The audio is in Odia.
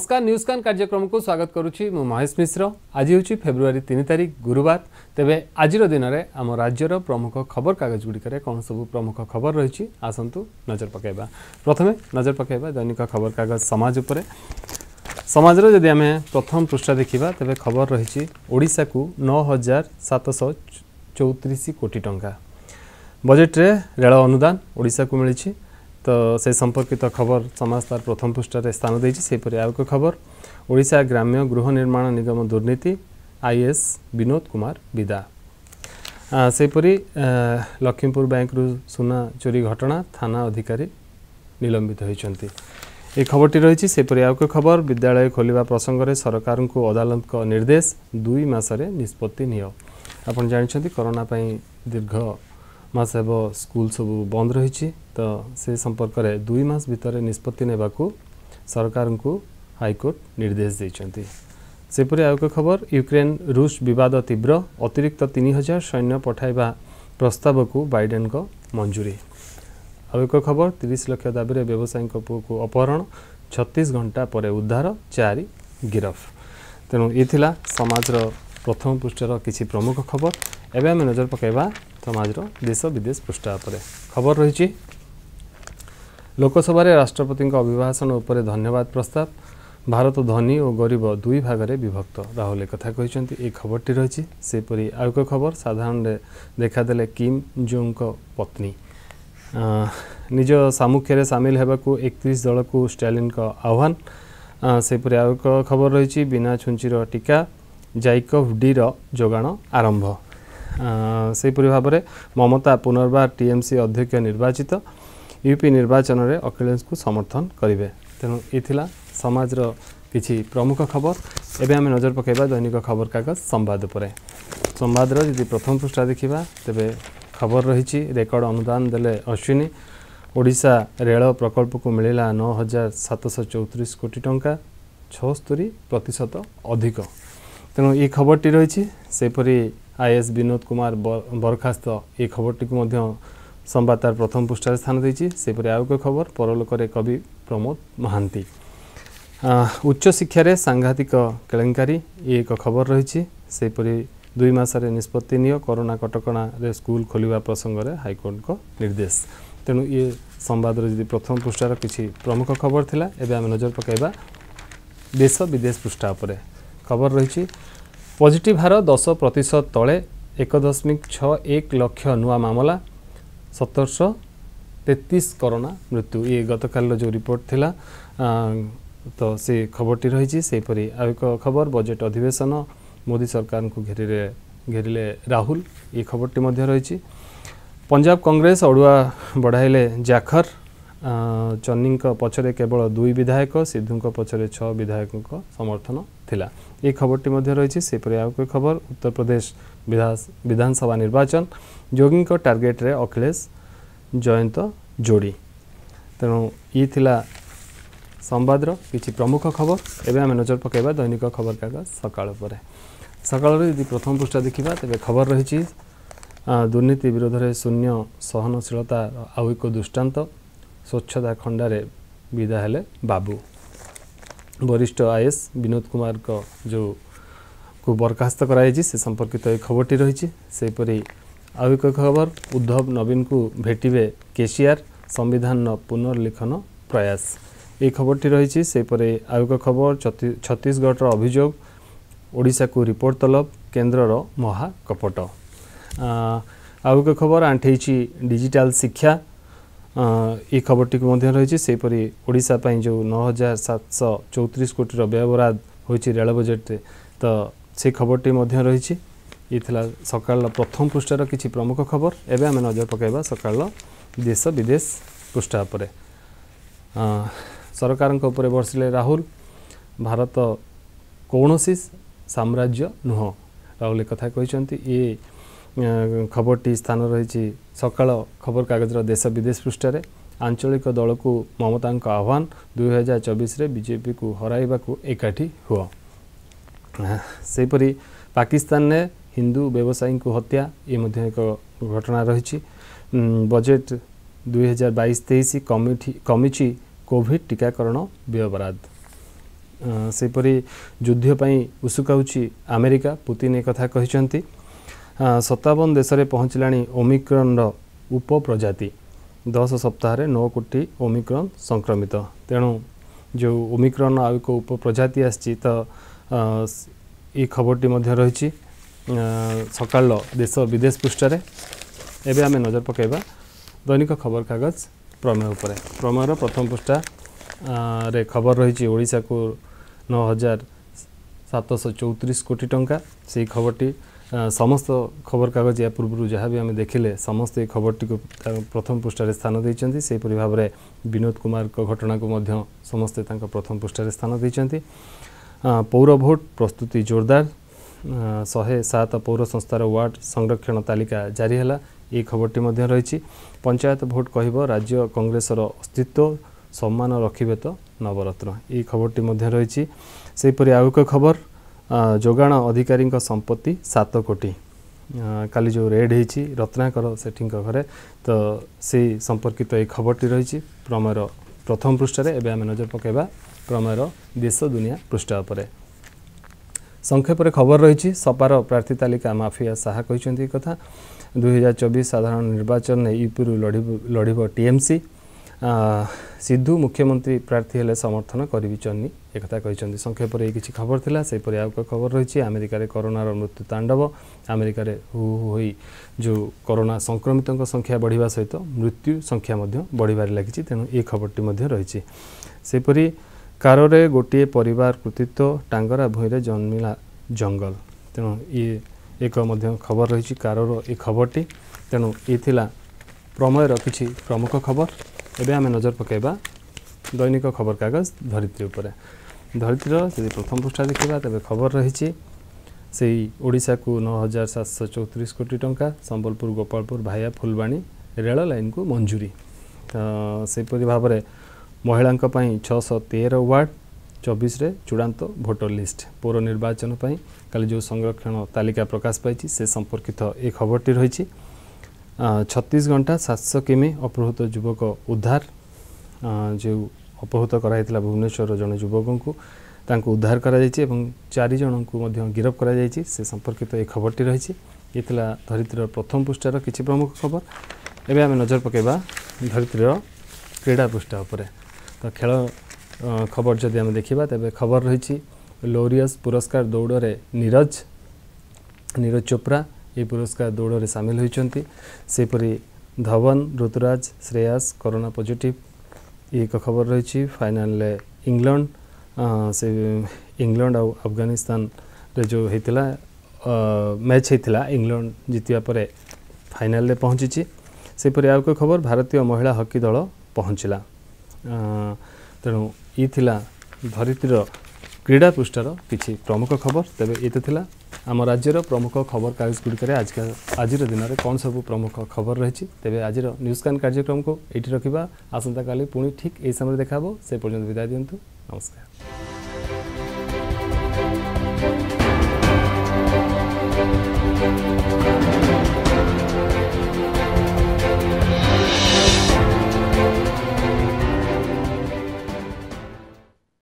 নমস্কার ନ୍ୟୁଜ୍କାନ୍ କାର୍ଯ୍ୟକ୍ରମକୁ ସ୍ୱାଗତ କରୁଛି ମୁଁ ମହେଶ ମିଶ୍ର ଆଜି ହେଉଛି ଫେବୃଆରୀ ତିନି ତାରିଖ ଗୁରୁବାର ତେବେ ଆଜିର ଦିନରେ ଆମ ରାଜ୍ୟର ପ୍ରମୁଖ ଖବରକାଗଜଗୁଡ଼ିକରେ କ'ଣ ସବୁ ପ୍ରମୁଖ ଖବର ରହିଛି ଆସନ୍ତୁ ନଜର ପକାଇବା ପ୍ରଥମେ ନଜର ପକାଇବା ଦୈନିକ ଖବରକାଗଜ ସମାଜ ଉପରେ ସମାଜର ଯଦି ଆମେ ପ୍ରଥମ ପୃଷ୍ଠା ଦେଖିବା ତେବେ ଖବର ରହିଛି ଓଡ଼ିଶାକୁ ନଅ ହଜାର ସାତଶହ ଚଉତିରିଶ କୋଟି ଟଙ୍କା ବଜେଟ୍ରେ ରେଳ ଅନୁଦାନ ଓଡ଼ିଶାକୁ ମିଳିଛି ତ ସେ ସମ୍ପର୍କିତ ଖବର ସମାଜ ତାର ପ୍ରଥମ ପୃଷ୍ଠାରେ ସ୍ଥାନ ଦେଇଛି ସେହିପରି ଆଉ ଏକ ଖବର ଓଡ଼ିଶା ଗ୍ରାମ୍ୟ ଗୃହ ନିର୍ମାଣ ନିଗମ ଦୁର୍ନୀତି ଆଇଏଏସ୍ ବିନୋଦ କୁମାର ବିଦା ସେହିପରି ଲକ୍ଷ୍ମୀପୁର ବ୍ୟାଙ୍କରୁ ସୁନା ଚୋରି ଘଟଣା ଥାନା ଅଧିକାରୀ ନିଲମ୍ବିତ ହୋଇଛନ୍ତି ଏ ଖବରଟି ରହିଛି ସେପରି ଆଉ ଏକ ଖବର ବିଦ୍ୟାଳୟ ଖୋଲିବା ପ୍ରସଙ୍ଗରେ ସରକାରଙ୍କୁ ଅଦାଲତଙ୍କ ନିର୍ଦ୍ଦେଶ ଦୁଇ ମାସରେ ନିଷ୍ପତ୍ତି ନିଅ ଆପଣ ଜାଣିଛନ୍ତି କରୋନା ପାଇଁ ଦୀର୍ଘ ମାସ ହେବ ସ୍କୁଲ ସବୁ ବନ୍ଦ ରହିଛି ତ ସେ ସମ୍ପର୍କରେ ଦୁଇ ମାସ ଭିତରେ ନିଷ୍ପତ୍ତି ନେବାକୁ ସରକାରଙ୍କୁ ହାଇକୋର୍ଟ ନିର୍ଦ୍ଦେଶ ଦେଇଛନ୍ତି ସେପରି ଆଉ ଏକ ଖବର ୟୁକ୍ରେନ୍ ରୁଷ ବିବାଦ ତୀବ୍ର ଅତିରିକ୍ତ ତିନି ହଜାର ସୈନ୍ୟ ପଠାଇବା ପ୍ରସ୍ତାବକୁ ବାଇଡେନ୍ଙ୍କ ମଞ୍ଜୁରୀ ଆଉ ଏକ ଖବର ତିରିଶ ଲକ୍ଷ ଦାବିରେ ବ୍ୟବସାୟୀଙ୍କ ପୁଅକୁ ଅପହରଣ ଛତିଶ ଘଣ୍ଟା ପରେ ଉଦ୍ଧାର ଚାରି ଗିରଫ ତେଣୁ ଏ ଥିଲା ସମାଜର ପ୍ରଥମ ପୃଷ୍ଠର କିଛି ପ୍ରମୁଖ ଖବର ଏବେ ଆମେ ନଜର ପକାଇବା ତମ ଆଜିର ଦେଶ ବିଦେଶ ପୃଷ୍ଠା ଉପରେ ଖବର ରହିଛି ଲୋକସଭାରେ ରାଷ୍ଟ୍ରପତିଙ୍କ ଅଭିଭାଷଣ ଉପରେ ଧନ୍ୟବାଦ ପ୍ରସ୍ତାବ ଭାରତ ଧନୀ ଓ ଗରିବ ଦୁଇ ଭାଗରେ ବିଭକ୍ତ ରାହୁଲ କଥା କହିଛନ୍ତି ଏହି ଖବରଟି ରହିଛି ସେହିପରି ଆଉ ଏକ ଖବର ସାଧାରଣରେ ଦେଖାଦେଲେ କିମ୍ ଜୋଙ୍କ ପତ୍ନୀ ନିଜ ସାମୁଖ୍ୟରେ ସାମିଲ ହେବାକୁ ଏକତିରିଶ ଦଳକୁ ଷ୍ଟାଲିନ୍ଙ୍କ ଆହ୍ୱାନ ସେହିପରି ଆଉ ଏକ ଖବର ରହିଛି ବିନା ଛୁଞ୍ଚିର ଟିକା ଜାଇକଭ୍ ଡିର ଯୋଗାଣ ଆରମ୍ଭ ସେହିପରି ଭାବରେ ମମତା ପୁନର୍ବାର ଟିଏମ୍ସି ଅଧ୍ୟକ୍ଷ ନିର୍ବାଚିତ ୟୁପି ନିର୍ବାଚନରେ ଅଖିଳେଶଙ୍କୁ ସମର୍ଥନ କରିବେ ତେଣୁ ଏ ଥିଲା ସମାଜର କିଛି ପ୍ରମୁଖ ଖବର ଏବେ ଆମେ ନଜର ପକାଇବା ଦୈନିକ ଖବରକାଗଜ ସମ୍ବାଦ ଉପରେ ସମ୍ବାଦର ଯଦି ପ୍ରଥମ ପୃଷ୍ଠା ଦେଖିବା ତେବେ ଖବର ରହିଛି ରେକର୍ଡ ଅନୁଦାନ ଦେଲେ ଅଶ୍ୱିନୀ ଓଡ଼ିଶା ରେଳ ପ୍ରକଳ୍ପକୁ ମିଳିଲା ନଅ ହଜାର ସାତଶହ ଚଉତିରିଶ କୋଟି ଟଙ୍କା ଛଅସ୍ତରୀ ପ୍ରତିଶତ ଅଧିକ ତେଣୁ ଏଇ ଖବରଟି ରହିଛି ସେହିପରି আইএস বিনোদ কুমার বরখাস্ত এই খবরটিকে মধ্য ସମ୍ବାଦ ତାର ପ୍ରଥମ ପୃଷ୍ଠାରେ ସ୍ଥାନ ଦେଇଛି ସେହିପରି ଆଉ ଏକ ଖବର ପରଲୋକରେ କବି ପ୍ରମୋଦ ମହାନ୍ତି ଉଚ୍ଚଶିକ୍ଷାରେ ସାଂଘାତିକ କେଳେଙ୍କାରୀ ଏ ଏକ ଖବର ରହିଛି ସେହିପରି ଦୁଇ ମାସରେ ନିଷ୍ପତ୍ତି ନିଅ କରୋନା କଟକଣାରେ ସ୍କୁଲ ଖୋଲିବା ପ୍ରସଙ୍ଗରେ ହାଇକୋର୍ଟଙ୍କ ନିର୍ଦ୍ଦେଶ ତେଣୁ ଇଏ ସମ୍ବାଦର ଯଦି ପ୍ରଥମ ପୃଷ୍ଠାର କିଛି ପ୍ରମୁଖ ଖବର ଥିଲା ଏବେ ଆମେ ନଜର ପକାଇବା ଦେଶ ବିଦେଶ ପୃଷ୍ଠା ଉପରେ ଖବର ରହିଛି ପଜିଟିଭ୍ ହାର ଦଶ ପ୍ରତିଶତ ତଳେ ଏକ ଦଶମିକ ଛଅ ଏକ ଲକ୍ଷ ନୂଆ ମାମଲା ସତରଶହ ତେତିଶ କରୋନା ମୃତ୍ୟୁ ଇଏ ଗତକାଲିର ଯେଉଁ ରିପୋର୍ଟ ଥିଲା ତ ସେ ଖବରଟି ରହିଛି ସେହିପରି ଆଉ ଏକ ଖବର ବଜେଟ୍ ଅଧିବେଶନ ମୋଦି ସରକାରଙ୍କୁ ଘେରିରେ ଘେରିଲେ ରାହୁଲ ଏ ଖବରଟି ମଧ୍ୟ ରହିଛି ପଞ୍ଜାବ କଂଗ୍ରେସ ଅଡ଼ୁଆ ବଢ଼ାଇଲେ ଜାଖର ଚନ୍ନିଙ୍କ ପଛରେ କେବଳ ଦୁଇ ବିଧାୟକ ସିଦ୍ଧୁଙ୍କ ପଛରେ ଛଅ ବିଧାୟକଙ୍କ ସମର୍ଥନ ଥିଲା ଏହି ଖବରଟି ମଧ୍ୟ ରହିଛି ସେହିପରି ଆଉ ଏକ ଖବର ଉତ୍ତରପ୍ରଦେଶ ବିଧାନସଭା ନିର୍ବାଚନ ଯୋଗୀଙ୍କ ଟାର୍ଗେଟ୍ରେ ଅଖିଳେଶ ଜୟନ୍ତ ଯୋଡ଼ି ତେଣୁ ଇଏ ଥିଲା ସମ୍ବାଦର କିଛି ପ୍ରମୁଖ ଖବର ଏବେ ଆମେ ନଜର ପକାଇବା ଦୈନିକ ଖବରକାଗଜ ସକାଳ ପରେ ସକାଳରେ ଯଦି ପ୍ରଥମ ପୃଷ୍ଠା ଦେଖିବା ତେବେ ଖବର ରହିଛି ଦୁର୍ନୀତି ବିରୋଧରେ ଶୂନ୍ୟ ସହନଶୀଳତା ଆଉ ଏକ ଦୃଷ୍ଟାନ୍ତ ସ୍ୱଚ୍ଛତା ଖଣ୍ଡାରେ ବିଦା ହେଲେ ବାବୁ ବରିଷ୍ଠ ଆଇଏଏସ୍ ବିନୋଦ କୁମାରଙ୍କ ଯେଉଁକୁ ବରଖାସ୍ତ କରାଯାଇଛି ସେ ସମ୍ପର୍କିତ ଏହି ଖବରଟି ରହିଛି ସେହିପରି ଆଉ ଏକ ଖବର ଉଦ୍ଧବ ନବୀନଙ୍କୁ ଭେଟିବେ କେସିଆର ସମ୍ବିଧାନର ପୁନର୍ଲିଖନ ପ୍ରୟାସ ଏହି ଖବରଟି ରହିଛି ସେହିପରି ଆଉ ଏକ ଖବର ଛତିଶଗଡ଼ର ଅଭିଯୋଗ ଓଡ଼ିଶାକୁ ରିପୋର୍ଟ ତଲବ କେନ୍ଦ୍ରର ମହାକପଟ ଆଉ ଏକ ଖବର ଆଣ୍ଠେଇଛି ଡିଜିଟାଲ ଶିକ୍ଷା ଏ ଖବରଟିକୁ ମଧ୍ୟ ରହିଛି ସେହିପରି ଓଡ଼ିଶା ପାଇଁ ଯେଉଁ ନଅ ହଜାର ସାତଶହ ଚଉତିରିଶ କୋଟିର ବ୍ୟବରାଦ ହୋଇଛି ରେଳ ବଜେଟ୍ରେ ତ ସେ ଖବରଟି ମଧ୍ୟ ରହିଛି ଏ ଥିଲା ସକାଳର ପ୍ରଥମ ପୃଷ୍ଠାର କିଛି ପ୍ରମୁଖ ଖବର ଏବେ ଆମେ ନଜର ପକାଇବା ସକାଳର ଦେଶ ବିଦେଶ ପୃଷ୍ଠା ଉପରେ ସରକାରଙ୍କ ଉପରେ ବର୍ଷିଲେ ରାହୁଲ ଭାରତ କୌଣସି ସାମ୍ରାଜ୍ୟ ନୁହଁ ରାହୁଲ ଏକଥା କହିଛନ୍ତି ଇଏ খবরটি স্থান রয়েছে সকাল খবরকাগজর দেশ বিদেশ পৃষ্ঠার আঞ্চলিক দলকু মমতাঙ্ক আহ্বান দুই হাজার চবিশে বিজেপিকে হরাইবাকু একাঠি হুও সেইপরি পাকিস্তানে হিন্দু ব্যবসায়ীকে হত্যা এ মধ্যে এক ঘটনা রয়েছে বজেট দুই হাজার বাইশ তেইশ কমিটি কমিছি কোভিড টিকাকরণ ব্যয়বরাদ ସେହିପରି ଯୁଦ୍ଧ ପାଇଁ ଉସୁକାଉଛି ଆମେରିକା ପୁତିନ ଏକଥା କହିଛନ୍ତି ସତାବନ ଦେଶରେ ପହଞ୍ଚିଲାଣି ଓମିକ୍ରନ୍ର ଉପପ୍ରଜାତି ଦଶ ସପ୍ତାହରେ ନଅ କୋଟି ଓମିକ୍ରନ୍ ସଂକ୍ରମିତ ତେଣୁ ଯେଉଁ ଓମିକ୍ରନ୍ ଆଉ ଏକ ଉପପ୍ରଜାତି ଆସିଛି ତ ଏଇ ଖବରଟି ମଧ୍ୟ ରହିଛି ସକାଳ ଦେଶ ବିଦେଶ ପୃଷ୍ଠାରେ ଏବେ ଆମେ ନଜର ପକାଇବା ଦୈନିକ ଖବରକାଗଜ ପ୍ରମେୟ ଉପରେ ପ୍ରମେୟର ପ୍ରଥମ ପୃଷ୍ଠାରେ ଖବର ରହିଛି ଓଡ଼ିଶାକୁ ନଅ ହଜାର ସାତଶହ ଚଉତିରିଶ କୋଟି ଟଙ୍କା ସେହି ଖବରଟି সমস্ত খবরকাগজ ইয়া পূর্ব যা বি আমি দেখলে সমস্ত এই খবরটি প্রথম পৃষ্ঠায় স্থান দিয়েছেন সেইপরি ভাবে বিনোদ কুমার ঘটনাকে সমস্তে তাঁর প্রথম পৃষ্ঠায় স্থান দিয়েছেন পৌর ভোট প্রস্তুতি জোরদার ଶହେ ସାତ ପୌର ସଂସ୍ଥାର ୱାର୍ଡ଼ ସଂରକ୍ଷଣ ତାଲିକା ଜାରି ହେଲା ଏହି ଖବରଟି ମଧ୍ୟ ରହିଛି ପଞ୍ଚାୟତ ଭୋଟ୍ କହିବ ରାଜ୍ୟ କଂଗ୍ରେସର ଅସ୍ତିତ୍ୱ ସମ୍ମାନ ରଖିବେ ତ ନବରତ୍ନ ଏହି ଖବରଟି ମଧ୍ୟ ରହିଛି ସେହିପରି ଆଉ ଏକ ଖବର ଯୋଗାଣ ଅଧିକାରୀଙ୍କ ସମ୍ପତ୍ତି ସାତ କୋଟି କାଲି ଯେଉଁ ରେଡ଼୍ ହୋଇଛି ରତ୍ନାକର ସେଠିଙ୍କ ଘରେ ତ ସେଇ ସମ୍ପର୍କିତ ଏହି ଖବରଟି ରହିଛି ପ୍ରମେୟର ପ୍ରଥମ ପୃଷ୍ଠାରେ ଏବେ ଆମେ ନଜର ପକାଇବା ପ୍ରମେୟର ଦେଶ ଦୁନିଆ ପୃଷ୍ଠା ଉପରେ ସଂକ୍ଷେପରେ ଖବର ରହିଛି ସପାର ପ୍ରାର୍ଥୀ ତାଲିକା ମାଫିଆ ଶାହା କହିଛନ୍ତି ଏ କଥା ଦୁଇହଜାର ଚବିଶ ସାଧାରଣ ନିର୍ବାଚନରେ ୟୁପିରୁ ଲଢ଼ିବ ଲଢ଼ିବ ଟିଏମ୍ସି ସିଦ୍ଧୁ ମୁଖ୍ୟମନ୍ତ୍ରୀ ପ୍ରାର୍ଥୀ ହେଲେ ସମର୍ଥନ କରିବି ଚନ୍ନି ଏକଥା କହିଛନ୍ତି ସଂକ୍ଷେପରେ ଏହି କିଛି ଖବର ଥିଲା ସେହିପରି ଆଉ ଏକ ଖବର ରହିଛି ଆମେରିକାରେ କରୋନାର ମୃତ୍ୟୁ ତାଣ୍ଡବ ଆମେରିକାରେ ହୁ ହୋଇ ଯେଉଁ କରୋନା ସଂକ୍ରମିତଙ୍କ ସଂଖ୍ୟା ବଢ଼ିବା ସହିତ ମୃତ୍ୟୁ ସଂଖ୍ୟା ମଧ୍ୟ ବଢ଼ିବାରେ ଲାଗିଛି ତେଣୁ ଏ ଖବରଟି ମଧ୍ୟ ରହିଛି ସେହିପରି କାରରେ ଗୋଟିଏ ପରିବାର କୃତିତ୍ୱ ଟାଙ୍ଗରା ଭୂଇଁରେ ଜନ୍ମିଲା ଜଙ୍ଗଲ ତେଣୁ ଇଏ ଏକ ମଧ୍ୟ ଖବର ରହିଛି କାରର ଏ ଖବରଟି ତେଣୁ ଏ ପ୍ରମେୟର କିଛି ପ୍ରମୁଖ ଖବର एमे नजर पकेवा दैनिक खबर कागज धरित्री प्रथम पृष्ठदेखि तबे खबर रहेछ सही ओडाको नौ हजार सात सय चौतिस कोटि टा भाया गोपापुर भाइ फुलवाणी रे लु मी परि भाबरे महिला पई 613 वार्ड रे चुडान्त वोटर लिस्ट कल जो संरक्षण तालिका प्रकाश पाँच छि ছত্রিশ ঘণ্টা সাতশো কিমি অপহৃত যুবক উদ্ধার যে অপহৃত করা হয়েছিল ভুবনেশ্বর জন যুবকঙ্ তাঁকু উদ্ধার করা যাইছে এবং চারিজণঙ্কু মধ্য গিরফ করা যাইছে সে সম্পর্কিত এই খবরটি রয়েছে ইয়ে ধরিত্রীর প্রথম পৃষ্ঠার কিছু প্রমুখ খবর এবে আমি নজর পকাইবা ধরিত্রীর ক্রীড়া পৃষ্ঠা উপরে তো খেল খবর যদি আমি দেখিবা তবে খবর রয়েছে লৌরিয়স পুরস্কার দৌড়ে নীরজ নীরজ চোপড়া ଏହି ପୁରସ୍କାର ଦୌଡ଼ରେ ସାମିଲ ହୋଇଛନ୍ତି ସେହିପରି ଧବନ ଋତୁରାଜ ଶ୍ରେୟାସ କରୋନା ପଜିଟିଭ ଏକ ଖବର ରହିଛି ଫାଇନାଲରେ ଇଂଲଣ୍ଡ ସେ ଇଂଲଣ୍ଡ ଆଉ ଆଫଗାନିସ୍ତାନରେ ଯେଉଁ ହୋଇଥିଲା ମ୍ୟାଚ୍ ହୋଇଥିଲା ଇଂଲଣ୍ଡ ଜିତିବା ପରେ ଫାଇନାଲରେ ପହଞ୍ଚିଛି ସେହିପରି ଆଉ ଏକ ଖବର ଭାରତୀୟ ମହିଳା ହକି ଦଳ ପହଞ୍ଚିଲା ତେଣୁ ଇ ଥିଲା ଧରିତ୍ରୀର କ୍ରୀଡ଼ା ପୃଷ୍ଠାର କିଛି ପ୍ରମୁଖ ଖବର ତେବେ ଏଇତ ଥିଲା ଆମ ରାଜ୍ୟର ପ୍ରମୁଖ ଖବରକାଗଜଗୁଡ଼ିକରେ ଆଜିକା ଆଜିର ଦିନରେ କ'ଣ ସବୁ ପ୍ରମୁଖ ଖବର ରହିଛି ତେବେ ଆଜିର ନ୍ୟୁଜ୍କାନ୍ କାର୍ଯ୍ୟକ୍ରମକୁ ଏଇଠି ରଖିବା ଆସନ୍ତାକାଲି ପୁଣି ଠିକ୍ ଏହି ସମୟରେ ଦେଖା ହେବ ସେ ପର୍ଯ୍ୟନ୍ତ ବିଦାୟ ଦିଅନ୍ତୁ ନମସ୍କାର